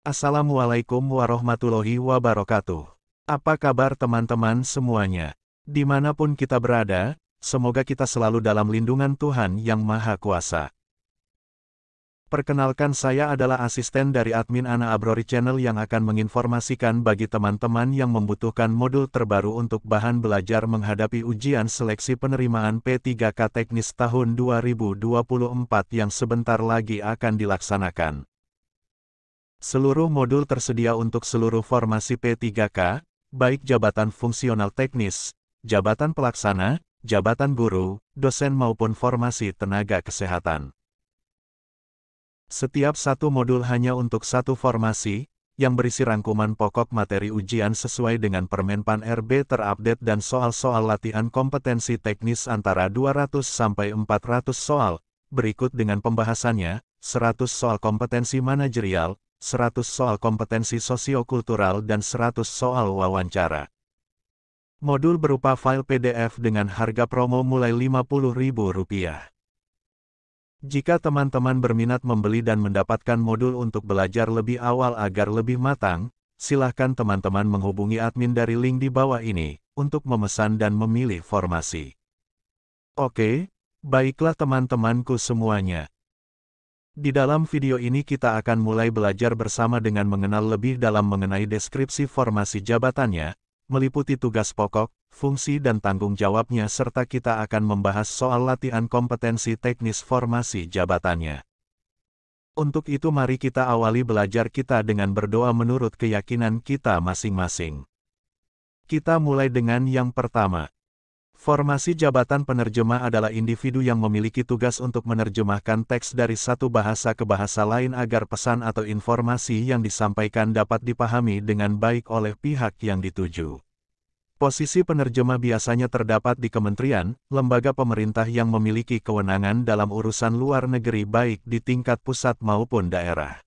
Assalamualaikum warahmatullahi wabarakatuh. Apa kabar teman-teman semuanya? Dimanapun kita berada, semoga kita selalu dalam lindungan Tuhan Yang Maha Kuasa. Perkenalkan saya adalah asisten dari admin Ana Abrori Channel yang akan menginformasikan bagi teman-teman yang membutuhkan modul terbaru untuk bahan belajar menghadapi ujian seleksi penerimaan P3K teknis tahun 2024 yang sebentar lagi akan dilaksanakan. Seluruh modul tersedia untuk seluruh formasi P3K, baik jabatan fungsional teknis, jabatan pelaksana, jabatan guru, dosen maupun formasi tenaga kesehatan. Setiap satu modul hanya untuk satu formasi, yang berisi rangkuman pokok materi ujian sesuai dengan Permenpan RB terupdate dan soal-soal latihan kompetensi teknis antara 200 sampai 400 soal, berikut dengan pembahasannya, 100 soal kompetensi manajerial, 100 soal kompetensi sosiokultural dan 100 soal wawancara. Modul berupa file PDF dengan harga promo mulai Rp50.000. Jika teman-teman berminat membeli dan mendapatkan modul untuk belajar lebih awal agar lebih matang, silahkan teman-teman menghubungi admin dari link di bawah ini untuk memesan dan memilih formasi. Oke, baiklah teman-temanku semuanya. Di dalam video ini kita akan mulai belajar bersama dengan mengenal lebih dalam mengenai deskripsi formasi jabatannya, meliputi tugas pokok, fungsi dan tanggung jawabnya serta kita akan membahas soal latihan kompetensi teknis formasi jabatannya. Untuk itu mari kita awali belajar kita dengan berdoa menurut keyakinan kita masing-masing. Kita mulai dengan yang pertama, Formasi jabatan penerjemah adalah individu yang memiliki tugas untuk menerjemahkan teks dari satu bahasa ke bahasa lain agar pesan atau informasi yang disampaikan dapat dipahami dengan baik oleh pihak yang dituju. Posisi penerjemah biasanya terdapat di kementerian, lembaga pemerintah yang memiliki kewenangan dalam urusan luar negeri baik di tingkat pusat maupun daerah.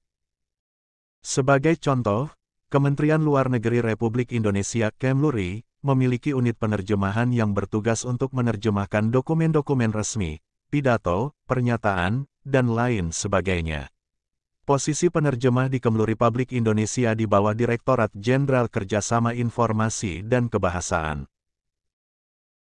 Sebagai contoh, Kementerian Luar Negeri Republik Indonesia Kemluri memiliki unit penerjemahan yang bertugas untuk menerjemahkan dokumen-dokumen resmi, pidato, pernyataan, dan lain sebagainya. Posisi penerjemah di Kemlu Republik Indonesia di bawah Direktorat Jenderal Kerjasama Informasi dan Kebahasaan.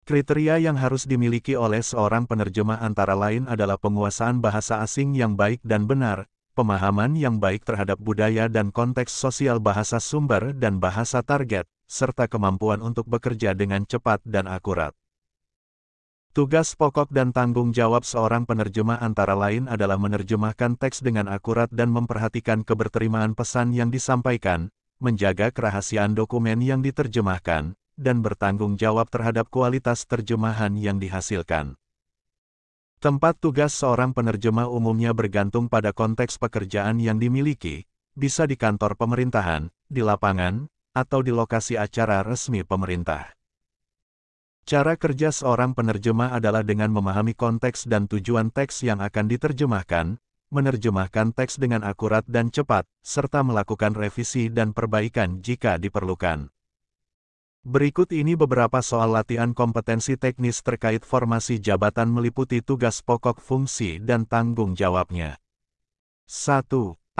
Kriteria yang harus dimiliki oleh seorang penerjemah antara lain adalah penguasaan bahasa asing yang baik dan benar, pemahaman yang baik terhadap budaya dan konteks sosial bahasa sumber dan bahasa target, serta kemampuan untuk bekerja dengan cepat dan akurat. Tugas pokok dan tanggung jawab seorang penerjemah antara lain adalah menerjemahkan teks dengan akurat dan memperhatikan keberterimaan pesan yang disampaikan, menjaga kerahasiaan dokumen yang diterjemahkan, dan bertanggung jawab terhadap kualitas terjemahan yang dihasilkan. Tempat tugas seorang penerjemah umumnya bergantung pada konteks pekerjaan yang dimiliki, bisa di kantor pemerintahan, di lapangan, atau di lokasi acara resmi pemerintah. Cara kerja seorang penerjemah adalah dengan memahami konteks dan tujuan teks yang akan diterjemahkan, menerjemahkan teks dengan akurat dan cepat, serta melakukan revisi dan perbaikan jika diperlukan. Berikut ini beberapa soal latihan kompetensi teknis terkait formasi jabatan meliputi tugas pokok fungsi dan tanggung jawabnya. 1.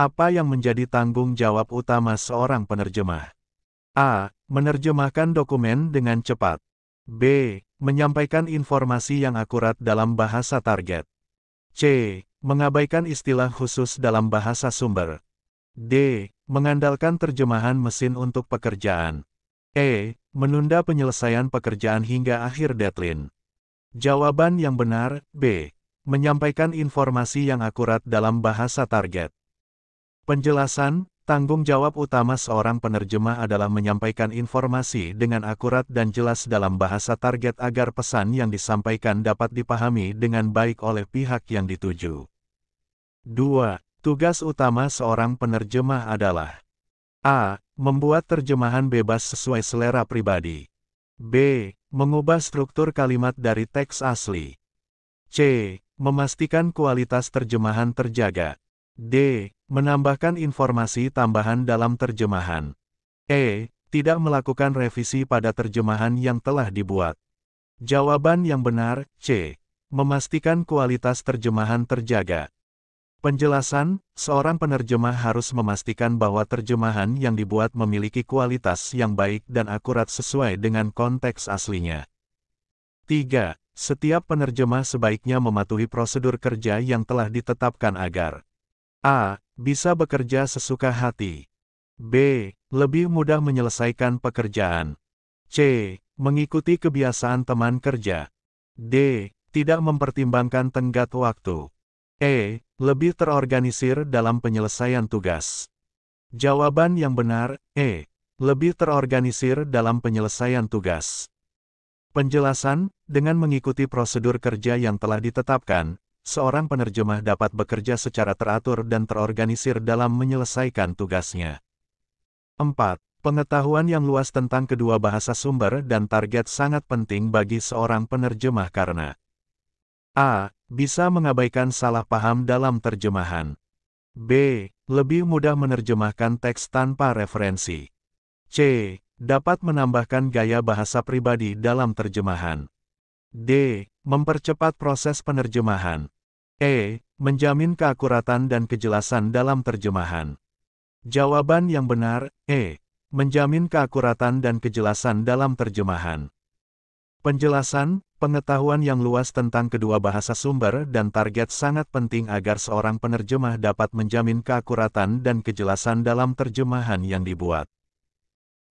Apa yang menjadi tanggung jawab utama seorang penerjemah? A. Menerjemahkan dokumen dengan cepat. B. Menyampaikan informasi yang akurat dalam bahasa target. C. Mengabaikan istilah khusus dalam bahasa sumber. D. Mengandalkan terjemahan mesin untuk pekerjaan. E. Menunda penyelesaian pekerjaan hingga akhir deadline. Jawaban yang benar, B. Menyampaikan informasi yang akurat dalam bahasa target. Penjelasan, Tanggung jawab utama seorang penerjemah adalah menyampaikan informasi dengan akurat dan jelas dalam bahasa target agar pesan yang disampaikan dapat dipahami dengan baik oleh pihak yang dituju. 2. Tugas utama seorang penerjemah adalah A. Membuat terjemahan bebas sesuai selera pribadi. B. Mengubah struktur kalimat dari teks asli. C. Memastikan kualitas terjemahan terjaga. D. Menambahkan informasi tambahan dalam terjemahan. E. Tidak melakukan revisi pada terjemahan yang telah dibuat. Jawaban yang benar, C. Memastikan kualitas terjemahan terjaga. Penjelasan, seorang penerjemah harus memastikan bahwa terjemahan yang dibuat memiliki kualitas yang baik dan akurat sesuai dengan konteks aslinya. 3. Setiap penerjemah sebaiknya mematuhi prosedur kerja yang telah ditetapkan agar A. Bisa bekerja sesuka hati. B. Lebih mudah menyelesaikan pekerjaan. C. Mengikuti kebiasaan teman kerja. D. Tidak mempertimbangkan tenggat waktu. E. Lebih terorganisir dalam penyelesaian tugas. Jawaban yang benar, E. Lebih terorganisir dalam penyelesaian tugas. Penjelasan, dengan mengikuti prosedur kerja yang telah ditetapkan, seorang penerjemah dapat bekerja secara teratur dan terorganisir dalam menyelesaikan tugasnya. 4. Pengetahuan yang luas tentang kedua bahasa sumber dan target sangat penting bagi seorang penerjemah karena A. Bisa mengabaikan salah paham dalam terjemahan. B. Lebih mudah menerjemahkan teks tanpa referensi. C. Dapat menambahkan gaya bahasa pribadi dalam terjemahan. D. Mempercepat proses penerjemahan. E. Menjamin keakuratan dan kejelasan dalam terjemahan. Jawaban yang benar, E. Menjamin keakuratan dan kejelasan dalam terjemahan. Penjelasan, pengetahuan yang luas tentang kedua bahasa sumber dan target sangat penting agar seorang penerjemah dapat menjamin keakuratan dan kejelasan dalam terjemahan yang dibuat.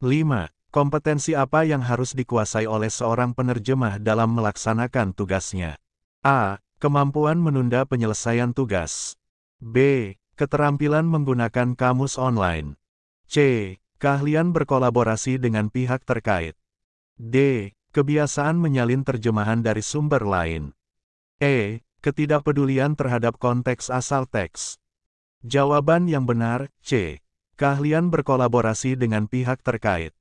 5. Kompetensi apa yang harus dikuasai oleh seorang penerjemah dalam melaksanakan tugasnya? A. Kemampuan menunda penyelesaian tugas. B. Keterampilan menggunakan kamus online. C. Keahlian berkolaborasi dengan pihak terkait. D. Kebiasaan menyalin terjemahan dari sumber lain. E. Ketidakpedulian terhadap konteks asal teks. Jawaban yang benar, C. Keahlian berkolaborasi dengan pihak terkait.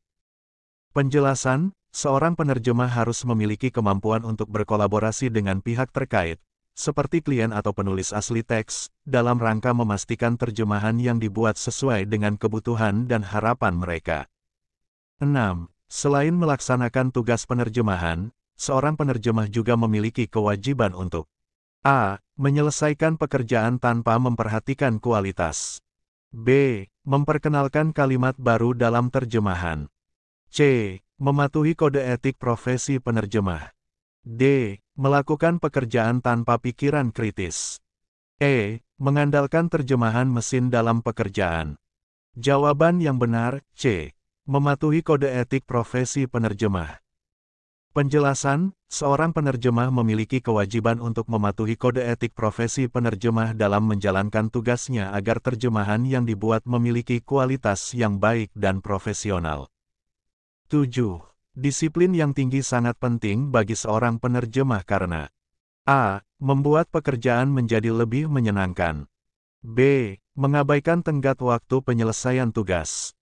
Penjelasan, seorang penerjemah harus memiliki kemampuan untuk berkolaborasi dengan pihak terkait, seperti klien atau penulis asli teks, dalam rangka memastikan terjemahan yang dibuat sesuai dengan kebutuhan dan harapan mereka. 6. Selain melaksanakan tugas penerjemahan, seorang penerjemah juga memiliki kewajiban untuk A. Menyelesaikan pekerjaan tanpa memperhatikan kualitas. B. Memperkenalkan kalimat baru dalam terjemahan. C. Mematuhi kode etik profesi penerjemah. D. Melakukan pekerjaan tanpa pikiran kritis. E. Mengandalkan terjemahan mesin dalam pekerjaan. Jawaban yang benar, C. Mematuhi kode etik profesi penerjemah. Penjelasan, seorang penerjemah memiliki kewajiban untuk mematuhi kode etik profesi penerjemah dalam menjalankan tugasnya agar terjemahan yang dibuat memiliki kualitas yang baik dan profesional. 7. Disiplin yang tinggi sangat penting bagi seorang penerjemah karena A. Membuat pekerjaan menjadi lebih menyenangkan. B. Mengabaikan tenggat waktu penyelesaian tugas.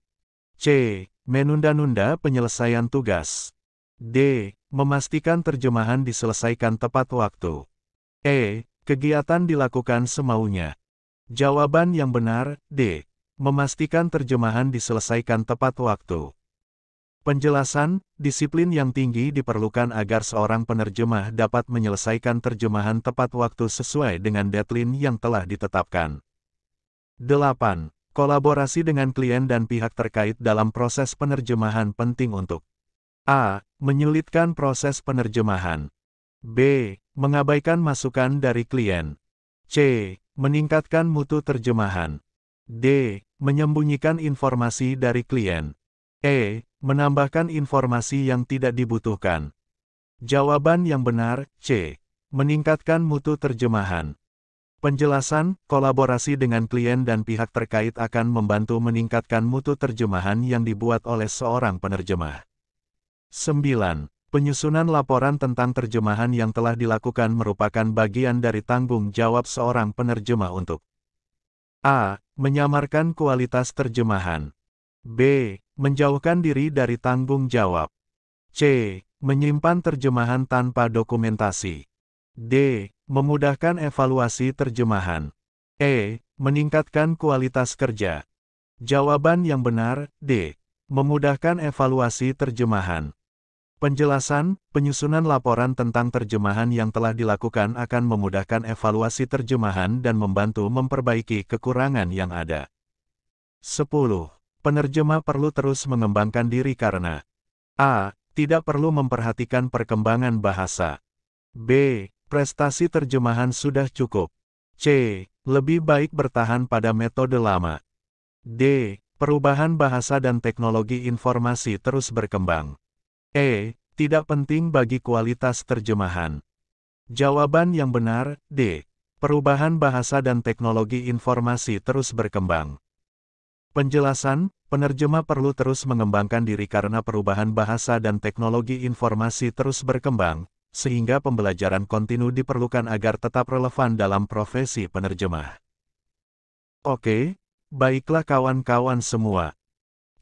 C. Menunda-nunda penyelesaian tugas. D. Memastikan terjemahan diselesaikan tepat waktu. E. Kegiatan dilakukan semaunya. Jawaban yang benar, D. Memastikan terjemahan diselesaikan tepat waktu. Penjelasan, disiplin yang tinggi diperlukan agar seorang penerjemah dapat menyelesaikan terjemahan tepat waktu sesuai dengan deadline yang telah ditetapkan. 8. Kolaborasi dengan klien dan pihak terkait dalam proses penerjemahan penting untuk A. Menyulitkan proses penerjemahan B. Mengabaikan masukan dari klien C. Meningkatkan mutu terjemahan D. Menyembunyikan informasi dari klien E. Menambahkan informasi yang tidak dibutuhkan. Jawaban yang benar, C. Meningkatkan mutu terjemahan. Penjelasan, kolaborasi dengan klien dan pihak terkait akan membantu meningkatkan mutu terjemahan yang dibuat oleh seorang penerjemah. 9. Penyusunan laporan tentang terjemahan yang telah dilakukan merupakan bagian dari tanggung jawab seorang penerjemah untuk A. Menyamarkan kualitas terjemahan B. Menjauhkan diri dari tanggung jawab. C. Menyimpan terjemahan tanpa dokumentasi. D. Memudahkan evaluasi terjemahan. E. Meningkatkan kualitas kerja. Jawaban yang benar, D. Memudahkan evaluasi terjemahan. Penjelasan, penyusunan laporan tentang terjemahan yang telah dilakukan akan memudahkan evaluasi terjemahan dan membantu memperbaiki kekurangan yang ada. 10 penerjemah perlu terus mengembangkan diri karena A. Tidak perlu memperhatikan perkembangan bahasa. B. Prestasi terjemahan sudah cukup. C. Lebih baik bertahan pada metode lama. D. Perubahan bahasa dan teknologi informasi terus berkembang. E. Tidak penting bagi kualitas terjemahan. Jawaban yang benar, D. Perubahan bahasa dan teknologi informasi terus berkembang. Penjelasan, penerjemah perlu terus mengembangkan diri karena perubahan bahasa dan teknologi informasi terus berkembang, sehingga pembelajaran kontinu diperlukan agar tetap relevan dalam profesi penerjemah. Oke, baiklah kawan-kawan semua.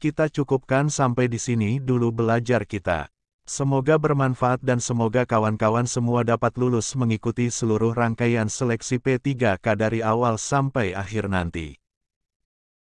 Kita cukupkan sampai di sini dulu belajar kita. Semoga bermanfaat dan semoga kawan-kawan semua dapat lulus mengikuti seluruh rangkaian seleksi P3K dari awal sampai akhir nanti.